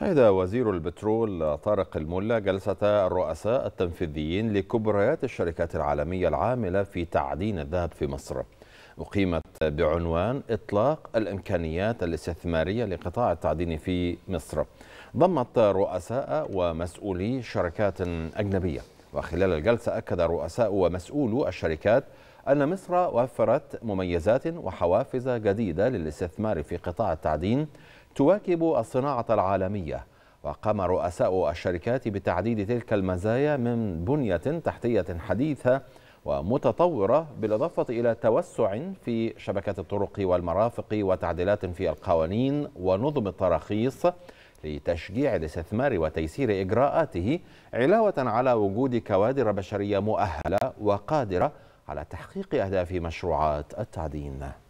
شهد وزير البترول طارق الملا جلسة الرؤساء التنفيذيين لكبريات الشركات العالمية العاملة في تعدين الذهب في مصر أقيمت بعنوان إطلاق الإمكانيات الاستثمارية لقطاع التعدين في مصر ضمت رؤساء ومسؤولي شركات أجنبية وخلال الجلسة أكد رؤساء ومسؤولو الشركات أن مصر وفرت مميزات وحوافز جديدة للاستثمار في قطاع التعدين تواكب الصناعة العالمية وقام رؤساء الشركات بتعديد تلك المزايا من بنية تحتية حديثة ومتطورة بالإضافة إلى توسع في شبكة الطرق والمرافق وتعديلات في القوانين ونظم التراخيص لتشجيع الاستثمار وتيسير إجراءاته علاوة على وجود كوادر بشرية مؤهلة وقادرة على تحقيق أهداف مشروعات التعدين